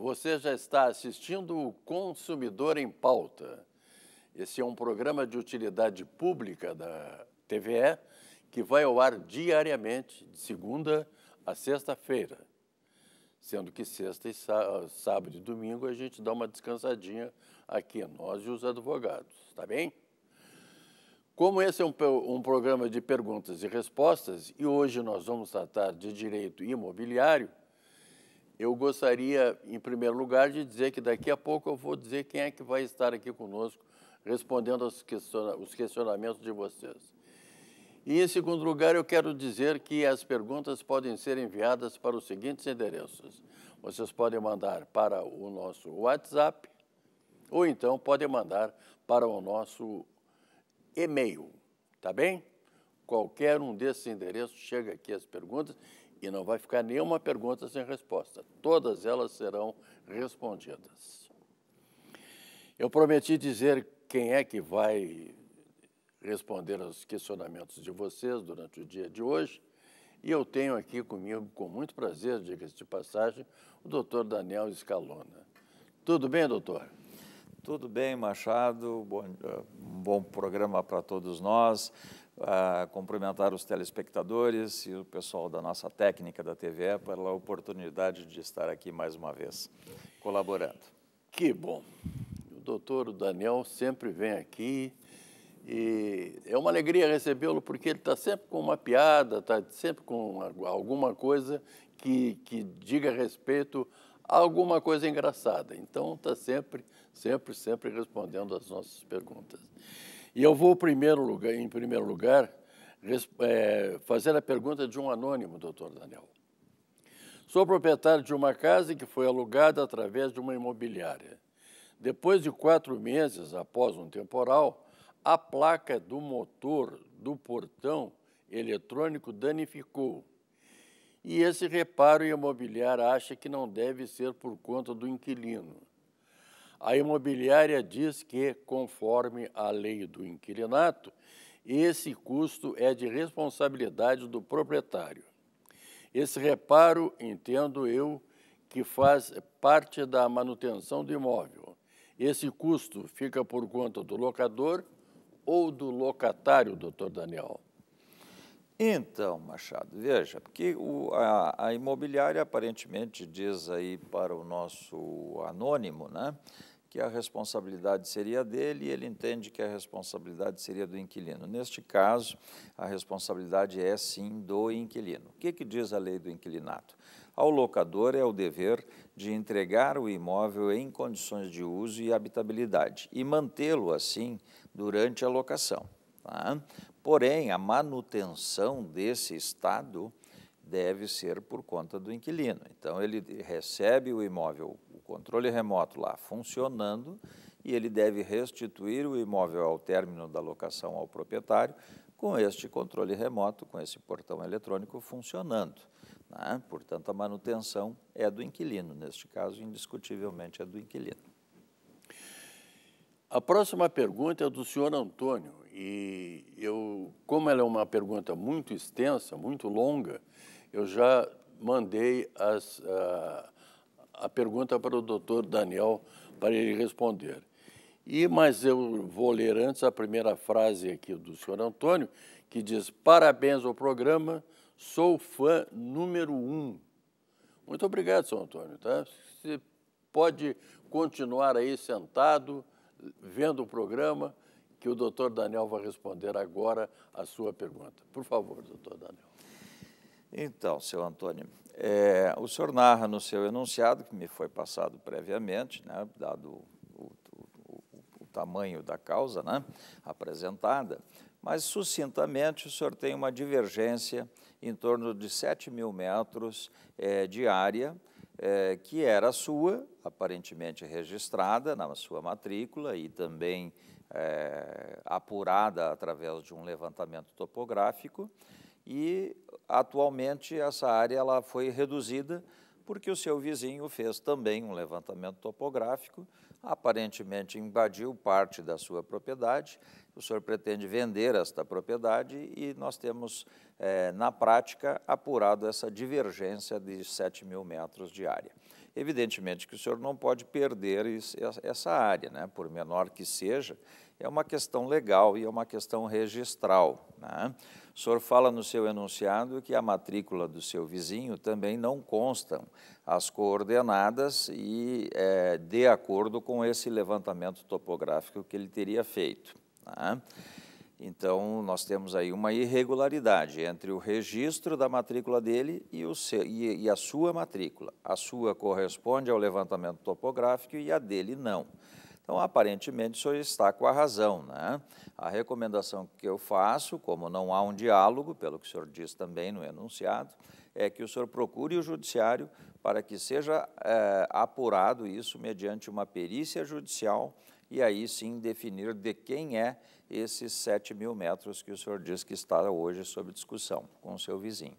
Você já está assistindo o Consumidor em Pauta. Esse é um programa de utilidade pública da TVE que vai ao ar diariamente, de segunda a sexta-feira. Sendo que sexta e ah, sábado e domingo a gente dá uma descansadinha aqui, nós e os advogados, tá bem? Como esse é um, um programa de perguntas e respostas, e hoje nós vamos tratar de direito imobiliário, eu gostaria, em primeiro lugar, de dizer que daqui a pouco eu vou dizer quem é que vai estar aqui conosco respondendo aos os questionamentos de vocês. E, em segundo lugar, eu quero dizer que as perguntas podem ser enviadas para os seguintes endereços. Vocês podem mandar para o nosso WhatsApp ou então podem mandar para o nosso e-mail, tá bem? Qualquer um desses endereços chega aqui as perguntas e não vai ficar nenhuma pergunta sem resposta. Todas elas serão respondidas. Eu prometi dizer quem é que vai responder aos questionamentos de vocês durante o dia de hoje. E eu tenho aqui comigo, com muito prazer, diga-se de passagem, o doutor Daniel Escalona. Tudo bem, doutor? Tudo bem, Machado? Bom, eh, um bom programa para todos nós. Ah, cumprimentar os telespectadores e o pessoal da nossa técnica da TVE pela oportunidade de estar aqui mais uma vez colaborando. Que bom. O doutor Daniel sempre vem aqui e é uma alegria recebê-lo porque ele está sempre com uma piada, está sempre com alguma coisa que, que diga respeito alguma coisa engraçada. Então está sempre, sempre, sempre respondendo as nossas perguntas. E eu vou primeiro lugar, em primeiro lugar é, fazer a pergunta de um anônimo, doutor Daniel. Sou proprietário de uma casa que foi alugada através de uma imobiliária. Depois de quatro meses após um temporal, a placa do motor do portão eletrônico danificou e esse reparo imobiliário acha que não deve ser por conta do inquilino. A imobiliária diz que, conforme a lei do inquilinato, esse custo é de responsabilidade do proprietário. Esse reparo, entendo eu, que faz parte da manutenção do imóvel. Esse custo fica por conta do locador ou do locatário, doutor Daniel? Então, Machado, veja, porque o, a, a, imobiliária aparentemente diz aí para o nosso anônimo, né, que a responsabilidade seria dele e ele entende que a responsabilidade seria do inquilino. Neste caso, a responsabilidade é sim do inquilino. O que, que diz a lei do inquilinato? Ao locador é o dever de entregar o imóvel em condições de uso e habitabilidade e mantê-lo assim durante a locação. Tá? Porém, a manutenção desse estado deve ser por conta do inquilino. Então, ele recebe o imóvel, o controle remoto lá funcionando, e ele deve restituir o imóvel ao término da locação ao proprietário com este controle remoto, com esse portão eletrônico funcionando. Né? Portanto, a manutenção é do inquilino, neste caso, indiscutivelmente é do inquilino. A próxima pergunta é do senhor Antônio e eu, como ela é uma pergunta muito extensa, muito longa, eu já mandei as, a, a pergunta para o doutor Daniel para ele responder. E, mas eu vou ler antes a primeira frase aqui do senhor Antônio, que diz: Parabéns ao programa, sou fã número um. Muito obrigado, senhor Antônio. Tá? Você pode continuar aí sentado, vendo o programa que o doutor Daniel vai responder agora a sua pergunta. Por favor, doutor Daniel. Então, seu Antônio, é, o senhor narra no seu enunciado, que me foi passado previamente, né, dado o, o, o tamanho da causa né, apresentada, mas sucintamente o senhor tem uma divergência em torno de 7 mil metros é, de área é, que era sua, aparentemente registrada na sua matrícula e também é, apurada através de um levantamento topográfico. E atualmente essa área ela foi reduzida porque o seu vizinho fez também um levantamento topográfico aparentemente invadiu parte da sua propriedade, o senhor pretende vender esta propriedade e nós temos, é, na prática, apurado essa divergência de 7 mil metros de área. Evidentemente que o senhor não pode perder essa área, né? por menor que seja, é uma questão legal e é uma questão registral. Né? O senhor fala no seu enunciado que a matrícula do seu vizinho também não constam as coordenadas e é, de acordo com esse levantamento topográfico que ele teria feito. Né? Então, nós temos aí uma irregularidade entre o registro da matrícula dele e, o seu, e, e a sua matrícula. A sua corresponde ao levantamento topográfico e a dele não. Então, aparentemente, o senhor está com a razão. Né? A recomendação que eu faço, como não há um diálogo, pelo que o senhor diz também no enunciado, é que o senhor procure o judiciário para que seja é, apurado isso mediante uma perícia judicial e aí sim definir de quem é esses 7 mil metros que o senhor diz que está hoje sob discussão com o seu vizinho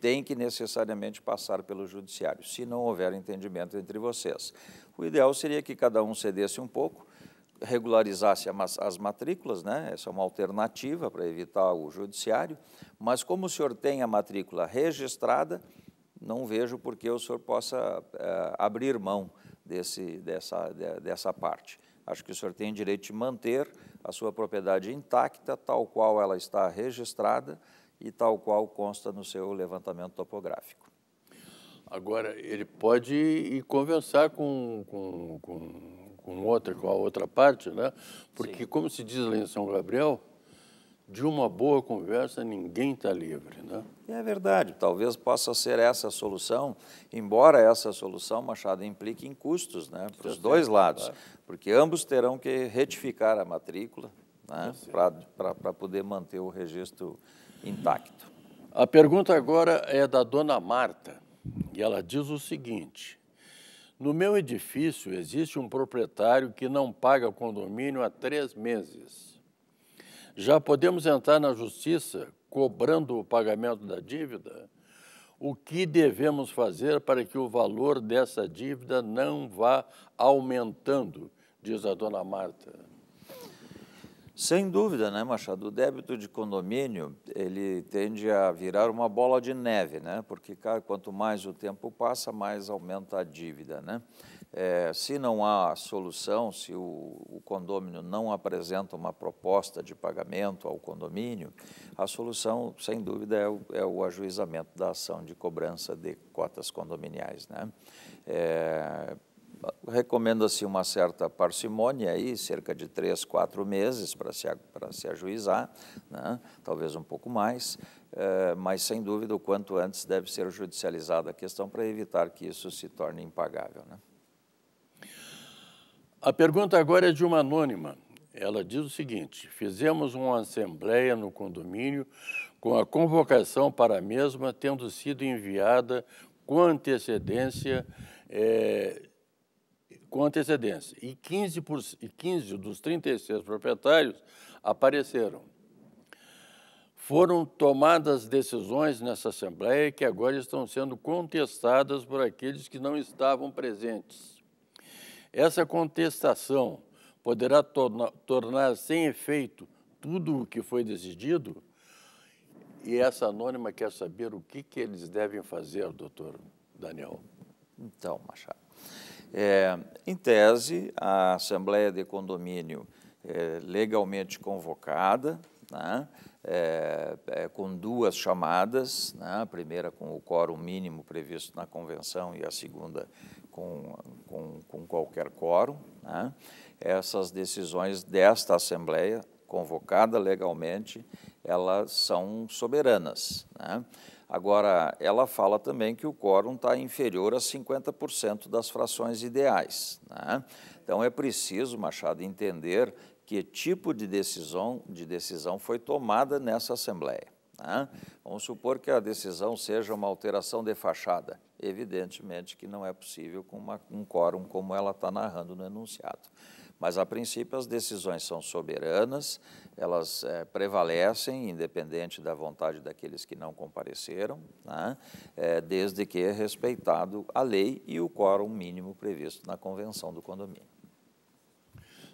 tem que necessariamente passar pelo judiciário, se não houver entendimento entre vocês. O ideal seria que cada um cedesse um pouco, regularizasse as matrículas, né? essa é uma alternativa para evitar o judiciário, mas como o senhor tem a matrícula registrada, não vejo por que o senhor possa é, abrir mão desse, dessa, de, dessa parte. Acho que o senhor tem direito de manter a sua propriedade intacta, tal qual ela está registrada, e tal qual consta no seu levantamento topográfico. Agora, ele pode ir conversar com, com, com, com outra, com a outra parte, né? Porque, Sim. como se diz lá em São Gabriel, de uma boa conversa ninguém está livre, né? É verdade, talvez possa ser essa a solução, embora essa solução, Machado, implique em custos, né? Para os dois lados, claro. porque ambos terão que retificar a matrícula né? para poder manter o registro intacto. A pergunta agora é da dona Marta e ela diz o seguinte: No meu edifício existe um proprietário que não paga condomínio há três meses. Já podemos entrar na justiça cobrando o pagamento da dívida? O que devemos fazer para que o valor dessa dívida não vá aumentando? Diz a dona Marta. Sem dúvida, né, Machado? O débito de condomínio, ele tende a virar uma bola de neve, né? Porque, cara, quanto mais o tempo passa, mais aumenta a dívida, né? É, se não há solução, se o, o condomínio não apresenta uma proposta de pagamento ao condomínio, a solução, sem dúvida, é o, é o ajuizamento da ação de cobrança de cotas condominiais, né? É, recomendo assim uma certa parcimônia aí, cerca de três, quatro meses para se, para se ajuizar, né? talvez um pouco mais, eh, mas sem dúvida o quanto antes deve ser judicializada a questão para evitar que isso se torne impagável. Né? A pergunta agora é de uma anônima. Ela diz o seguinte: fizemos uma assembleia no condomínio com a convocação para a mesma tendo sido enviada com antecedência. É, com antecedência. E 15, por, 15 dos 36 proprietários apareceram. Foram tomadas decisões nessa Assembleia que agora estão sendo contestadas por aqueles que não estavam presentes. Essa contestação poderá torna, tornar sem efeito tudo o que foi decidido? E essa anônima quer saber o que, que eles devem fazer, doutor Daniel. Então, Machado. É, em tese, a Assembleia de Condomínio é legalmente convocada, né, é, é, com duas chamadas, né, a primeira com o quórum mínimo previsto na convenção e a segunda com, com, com qualquer quórum. Né, essas decisões desta Assembleia, convocada legalmente, elas são soberanas. Né, Agora, ela fala também que o quórum está inferior a 50% das frações ideais. Né? Então, é preciso, Machado, entender que tipo de decisão, de decisão foi tomada nessa Assembleia. Né? Vamos supor que a decisão seja uma alteração de fachada. Evidentemente que não é possível com uma, um quórum como ela está narrando no enunciado. Mas, a princípio, as decisões são soberanas, elas é, prevalecem, independente da vontade daqueles que não compareceram, né? é, desde que é respeitado a lei e o quórum mínimo previsto na convenção do condomínio.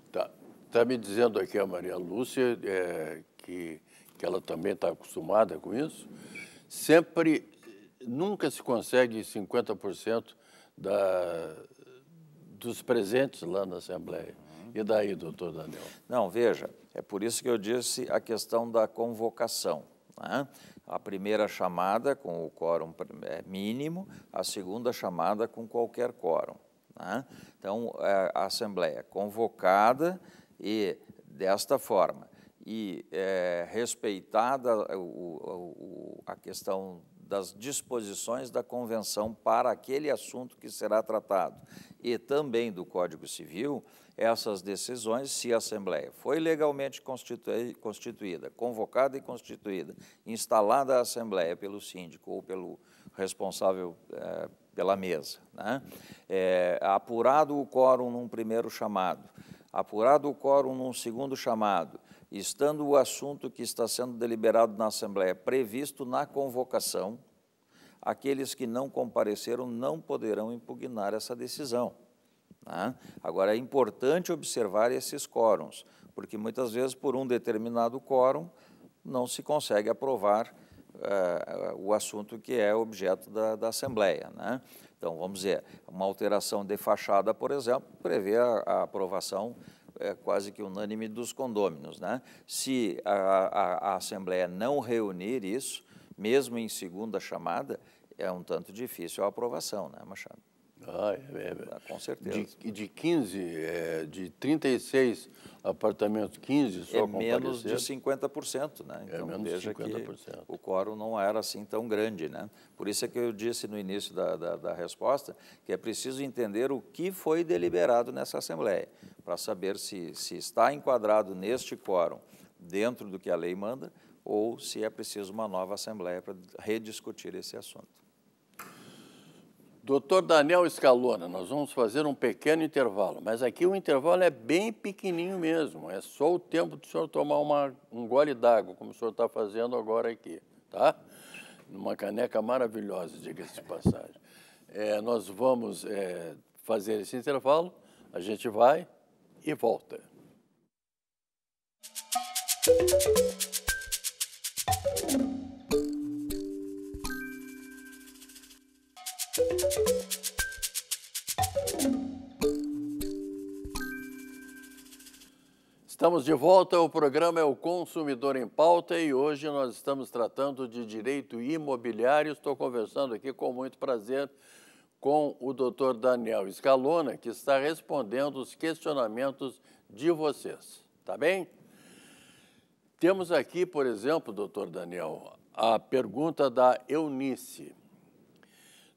Está tá me dizendo aqui a Maria Lúcia é, que, que ela também está acostumada com isso. Sempre, nunca se consegue 50% da, dos presentes lá na Assembleia. E daí, doutor Daniel? Não, veja, é por isso que eu disse a questão da convocação. Né? A primeira chamada com o quórum é mínimo, a segunda chamada com qualquer quórum. Né? Então, é, a Assembleia convocada e desta forma. E é, respeitada o, o, a questão das disposições da Convenção para aquele assunto que será tratado e também do Código Civil, essas decisões se a Assembleia foi legalmente constituída, convocada e constituída, instalada a Assembleia pelo síndico ou pelo responsável é, pela mesa, né? é, apurado o quórum num primeiro chamado, apurado o quórum num segundo chamado, estando o assunto que está sendo deliberado na Assembleia previsto na convocação, aqueles que não compareceram não poderão impugnar essa decisão. Né? Agora, é importante observar esses quóruns, porque muitas vezes, por um determinado quórum, não se consegue aprovar uh, o assunto que é objeto da, da Assembleia. Né? Então, vamos dizer, uma alteração de fachada, por exemplo, prevê a, a aprovação é, quase que unânime dos condôminos. Né? Se a, a, a, Assembleia não reunir isso, mesmo em segunda chamada, é um tanto difícil a aprovação, né, Machado? Ah, é, é, ah, com certeza. De, de 15, é, de 36 apartamentos, 15 só É menos de 50%, né? É então, é menos veja de 50%. que o quórum não era assim tão grande, né? Por isso é que eu disse no início da, da, da resposta que é preciso entender o que foi deliberado nessa Assembleia, para saber se, se está enquadrado neste quórum dentro do que a lei manda ou se é preciso uma nova Assembleia para rediscutir esse assunto. Doutor Daniel Escalona, nós vamos fazer um pequeno intervalo, mas aqui o intervalo é bem pequenininho mesmo, é só o tempo do senhor tomar uma, um gole d'água, como o senhor está fazendo agora aqui, tá? Numa caneca maravilhosa, diga-se de passagem. É, nós vamos é, fazer esse intervalo, a gente vai e volta. Música Estamos de volta, o programa é o Consumidor em Pauta e hoje nós estamos tratando de direito imobiliário. Estou conversando aqui com muito prazer com o doutor Daniel Scalona, que está respondendo os questionamentos de vocês, tá bem? Temos aqui, por exemplo, doutor Daniel, a pergunta da Eunice.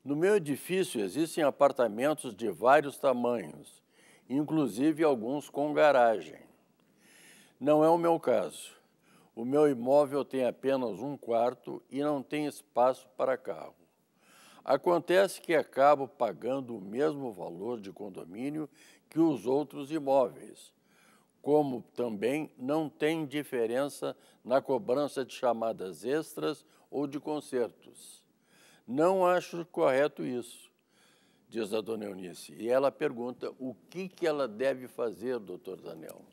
No meu edifício existem apartamentos de vários tamanhos, inclusive alguns com garagem. Não é o meu caso. O meu imóvel tem apenas um quarto e não tem espaço para carro. Acontece que acabo pagando o mesmo valor de condomínio que os outros imóveis, como também não tem diferença na cobrança de chamadas extras ou de consertos. Não acho correto isso, diz a dona Eunice. E ela pergunta o que, que ela deve fazer, doutor Daniel.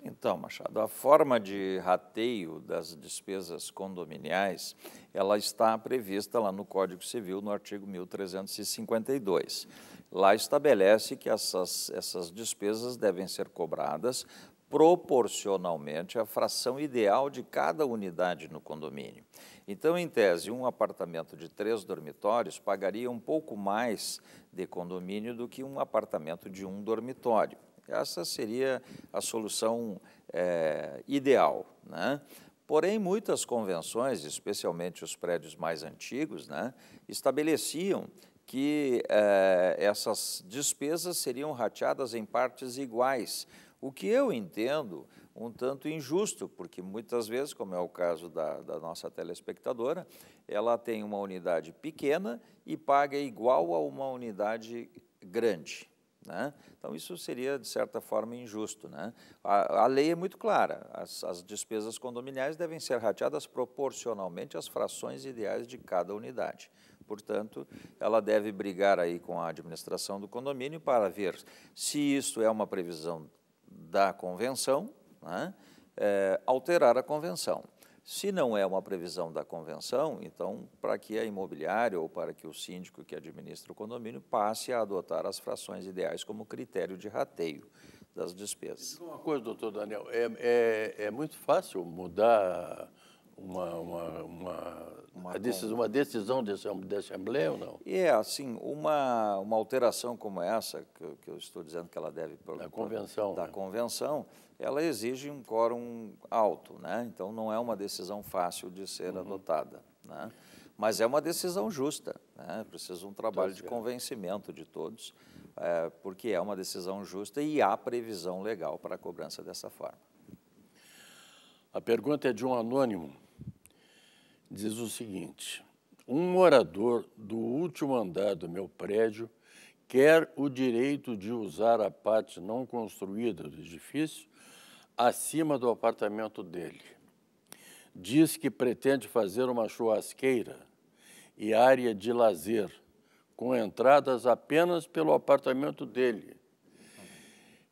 Então, Machado, a forma de rateio das despesas condominiais, ela está prevista lá no Código Civil, no artigo 1352. Lá estabelece que essas, essas despesas devem ser cobradas proporcionalmente à fração ideal de cada unidade no condomínio. Então, em tese, um apartamento de três dormitórios pagaria um pouco mais de condomínio do que um apartamento de um dormitório. Essa seria a solução é, ideal. Né? Porém, muitas convenções, especialmente os prédios mais antigos, né, estabeleciam que é, essas despesas seriam rateadas em partes iguais. O que eu entendo um tanto injusto, porque muitas vezes, como é o caso da, da nossa telespectadora, ela tem uma unidade pequena e paga igual a uma unidade grande. Né? Então, isso seria, de certa forma, injusto. Né? A, a, lei é muito clara: as, as, despesas condominiais devem ser rateadas proporcionalmente às frações ideais de cada unidade. Portanto, ela deve brigar aí com a administração do condomínio para ver se isso é uma previsão da convenção né, é, alterar a convenção. Se não é uma previsão da convenção, então, para que a imobiliária ou para que o síndico que administra o condomínio passe a adotar as frações ideais como critério de rateio das despesas. Uma coisa, doutor Daniel, é, é, é muito fácil mudar uma, uma, uma, uma, decisão, uma decisão de, de Assembleia ou não? É, assim, uma, uma alteração como essa, que, que eu estou dizendo que ela deve... da Convenção. da né? Convenção, ela exige um quórum alto, né? Então não é uma decisão fácil de ser uhum. adotada, né? Mas é uma decisão justa, né? Precisa um trabalho de convencimento de todos, é, porque é uma decisão justa e há previsão legal para a cobrança dessa forma. A pergunta é de um anônimo. Diz o seguinte: um morador do último andar do meu prédio quer o direito de usar a parte não construída do edifício acima do apartamento dele. Diz que pretende fazer uma churrasqueira e área de lazer, com entradas apenas pelo apartamento dele.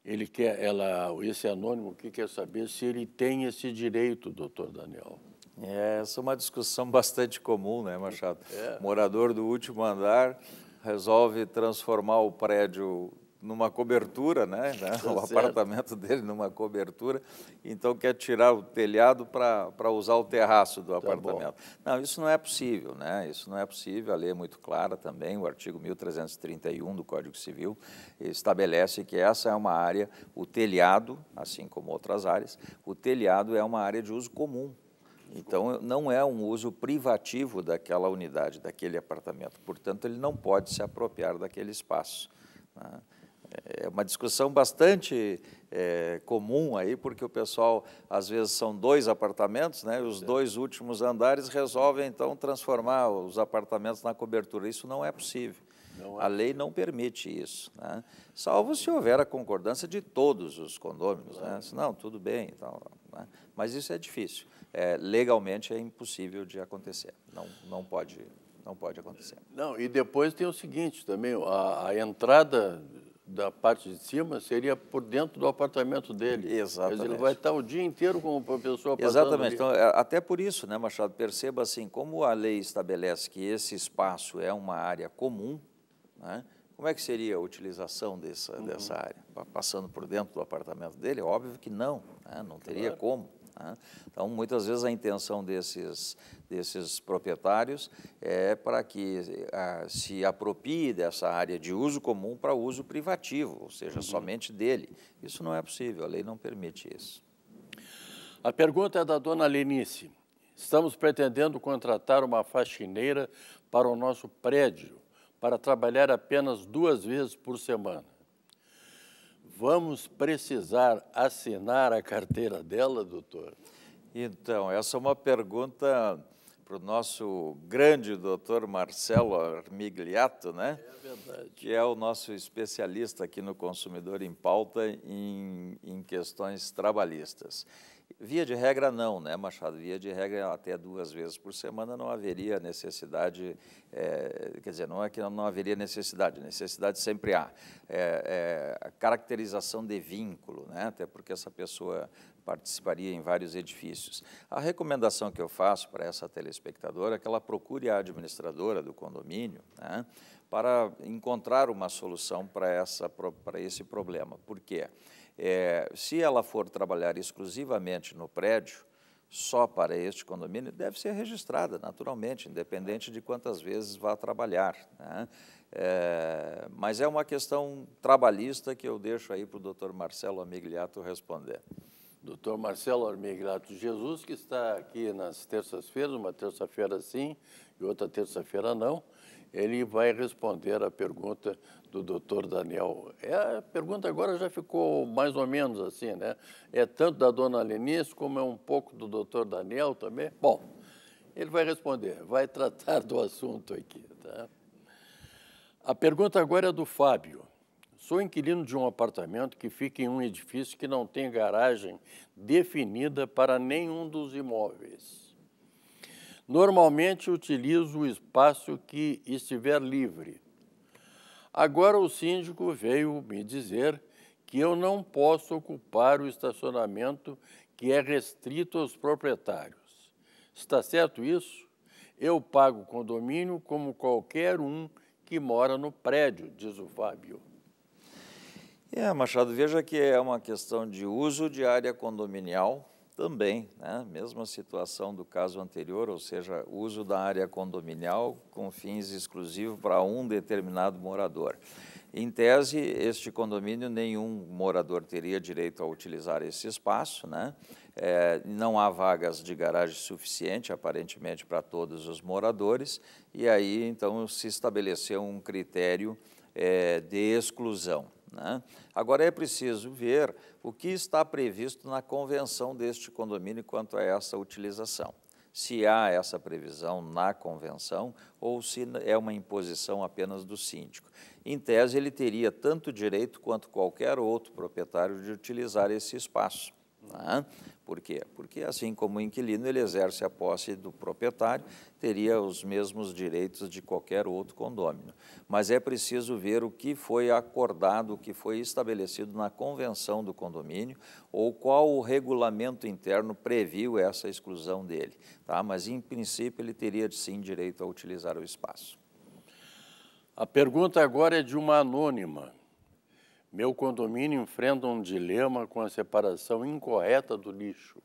Ele quer, ela, esse anônimo que quer saber se ele tem esse direito, doutor Daniel. É, essa é uma discussão bastante comum, né, Machado? É. Morador do último andar resolve transformar o prédio numa cobertura, né? né? o apartamento dele numa cobertura, então quer tirar o telhado para usar o terraço do tá apartamento. Bom. Não, isso não é possível, né? Isso não é possível, a lei é muito clara também, o artigo 1331 do Código Civil estabelece que essa é uma área, o telhado, assim como outras áreas, o telhado é uma área de uso comum, então, não é um uso privativo daquela unidade, daquele apartamento. Portanto, ele não pode se apropriar daquele espaço. Né? é uma discussão bastante é, comum aí, porque o pessoal, às vezes, são dois apartamentos, né, os é. dois últimos andares resolvem, então, transformar os apartamentos na cobertura. Isso não é possível. Não é. A lei não permite isso, né? salvo se houver a concordância de todos os condôminos. Né? Não, tudo bem, então, né? mas isso é difícil. É, legalmente é impossível de acontecer, não, não, pode, não pode acontecer. Não, e depois tem o seguinte também, a, a entrada da parte de cima seria por dentro do apartamento dele. Exatamente. Mas ele vai estar o dia inteiro com a pessoa passando Exatamente. Então, é, até por isso, né, Machado, perceba assim, como a lei estabelece que esse espaço é uma área comum, né, como é que seria a utilização dessa, uhum. dessa área? Passando por dentro do apartamento dele? Óbvio que não, né, não teria claro. como. Né? Então, muitas vezes a intenção desses, desses proprietários é para que a, se apropie dessa área de uso comum para uso privativo, ou seja, uhum. somente dele. Isso não é possível, a lei não permite isso. A pergunta é da dona Lenice. Estamos pretendendo contratar uma faxineira para o nosso prédio, para trabalhar apenas duas vezes por semana. Vamos precisar assinar a carteira dela, doutor? Então, essa é uma pergunta para o nosso grande doutor Marcelo Armigliato, né? É verdade. Que é o nosso especialista aqui no Consumidor em Pauta em, em questões trabalhistas. Via de regra, não, né, Machado? Via de regra, até duas vezes por semana não haveria necessidade, é, quer dizer, não é que não haveria necessidade, necessidade sempre há. É, é, a caracterização de vínculo, né, até porque essa pessoa participaria em vários edifícios. A recomendação que eu faço para essa telespectadora é que ela procure a administradora do condomínio, né, para encontrar uma solução para, essa, para esse problema. Por quê? Porque é, se ela for trabalhar exclusivamente no prédio, só para este condomínio, deve ser registrada, naturalmente, independente de quantas vezes vá trabalhar. Né? É, mas é uma questão trabalhista que eu deixo aí para o doutor Marcelo Amigliato responder. Doutor Marcelo Amigliato Jesus, que está aqui nas terças-feiras, uma terça-feira sim e outra terça-feira não, ele vai responder a pergunta do doutor Daniel. É, a pergunta agora já ficou mais ou menos assim, né? É tanto da dona Lenice como é um pouco do doutor Daniel também. Bom, ele vai responder, vai tratar do assunto aqui. Tá? A pergunta agora é do Fábio. Sou inquilino de um apartamento que fica em um edifício que não tem garagem definida para nenhum dos imóveis. Normalmente utilizo o espaço que estiver livre. Agora o síndico veio me dizer que eu não posso ocupar o estacionamento que é restrito aos proprietários. Está certo isso? Eu pago condomínio como qualquer um que mora no prédio, diz o Fábio. É, Machado, veja que é uma questão de uso de área condominial também, né? mesma situação do caso anterior, ou seja, uso da área condominial com fins exclusivos para um determinado morador. Em tese, este condomínio, nenhum morador teria direito a utilizar esse espaço, né? É, não há vagas de garagem suficiente, aparentemente, para todos os moradores, e aí, então, se estabeleceu um critério é, de exclusão. Né? Agora é preciso ver o que está previsto na convenção deste condomínio quanto a essa utilização. Se há essa previsão na convenção ou se é uma imposição apenas do síndico. Em tese, ele teria tanto direito quanto qualquer outro proprietário de utilizar esse espaço. Né? Por quê? Porque assim como o inquilino, ele exerce a posse do proprietário, teria os mesmos direitos de qualquer outro condômino. Mas é preciso ver o que foi acordado, o que foi estabelecido na convenção do condomínio ou qual o regulamento interno previu essa exclusão dele. Tá? Mas, em princípio, ele teria sim direito a utilizar o espaço. A pergunta agora é de uma anônima. Meu condomínio enfrenta um dilema com a separação incorreta do lixo.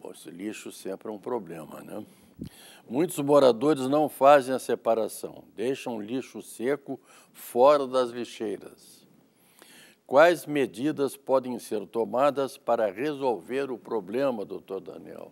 Bom, esse lixo sempre é um problema, né? Muitos moradores não fazem a separação, deixam lixo seco fora das lixeiras. Quais medidas podem ser tomadas para resolver o problema, doutor Daniel?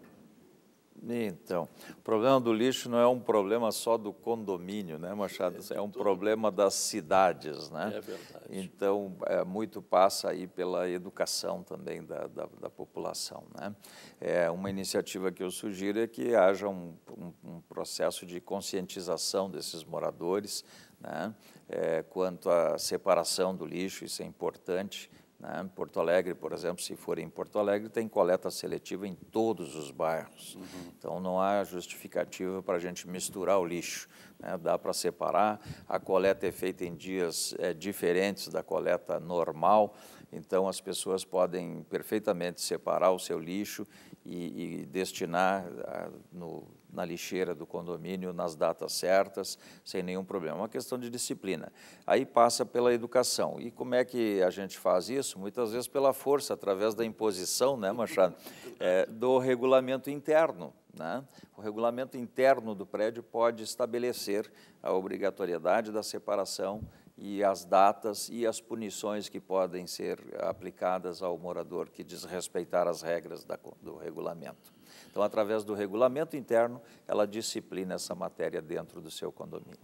Então, o problema do lixo não é um problema só do condomínio, né, Machado? É, é um tudo. problema das cidades, né? É verdade. Então, é, muito passa aí pela educação também da, da, da, população, né? É, uma iniciativa que eu sugiro é que haja um, um, um processo de conscientização desses moradores, né? É, quanto à separação do lixo, isso é importante, né? Porto Alegre, por exemplo, se for em Porto Alegre, tem coleta seletiva em todos os bairros. Uhum. Então não há justificativa para a gente misturar o lixo. Né? Dá para separar. A coleta é feita em dias é, diferentes da coleta normal. Então as pessoas podem perfeitamente separar o seu lixo e, e destinar a, ah, no na lixeira do condomínio nas datas certas, sem nenhum problema. É uma questão de disciplina. Aí passa pela educação. E como é que a gente faz isso? Muitas vezes pela força, através da imposição, né, Machado, é, do regulamento interno. Né? O regulamento interno do prédio pode estabelecer a obrigatoriedade da separação e as datas e as punições que podem ser aplicadas ao morador que desrespeitar as regras da, do regulamento. Então, através do regulamento interno, ela disciplina essa matéria dentro do seu condomínio.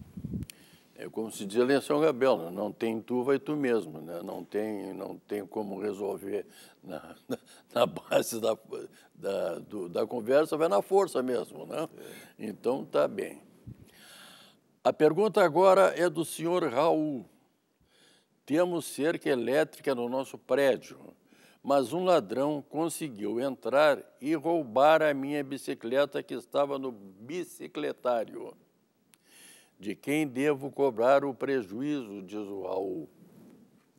É como se dizia em São Gabriel, né? não tem tu, vai tu mesmo, né? não, tem, não tem como resolver na, na base da, da, do, da conversa, vai na força mesmo. Né? É. Então, está bem. A pergunta agora é do senhor Raul. Temos cerca elétrica no nosso prédio, mas um ladrão conseguiu entrar e roubar a minha bicicleta que estava no bicicletário. De quem devo cobrar o prejuízo, diz o Raul.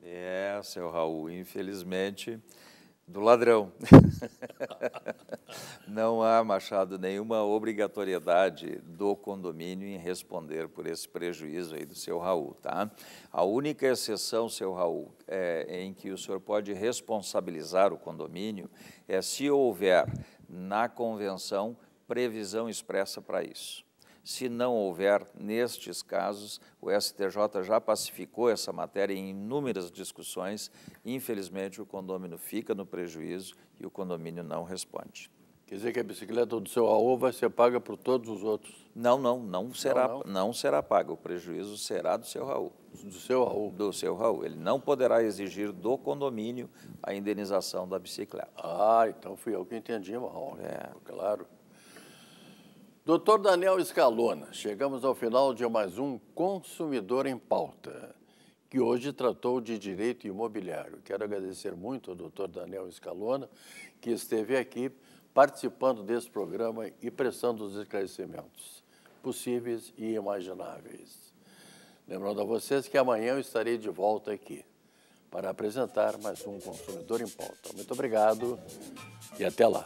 É, seu Raul, infelizmente do ladrão. Não há, Machado, nenhuma obrigatoriedade do condomínio em responder por esse prejuízo aí do seu Raul, tá? A única exceção, seu Raul, é, em que o senhor pode responsabilizar o condomínio é se houver na convenção previsão expressa para isso. Se não houver, nestes casos, o STJ já pacificou essa matéria em inúmeras discussões, infelizmente o condomínio fica no prejuízo e o condomínio não responde. Quer dizer que a bicicleta do seu AO vai ser paga por todos os outros? Não, não, não será, não, não. não será paga. O prejuízo será do seu Raul. Do seu Raul? Do seu Raul. Ele não poderá exigir do condomínio a indenização da bicicleta. Ah, então fui eu que entendi, Raul. É. Claro. Doutor Daniel Escalona, chegamos ao final de mais um Consumidor em Pauta, que hoje tratou de direito imobiliário. Quero agradecer muito ao doutor Daniel Escalona, que esteve aqui participando desse programa e prestando os esclarecimentos possíveis e imagináveis. Lembrando a vocês que amanhã eu estarei de volta aqui para apresentar mais um Consumidor em Pauta. Muito obrigado e até lá.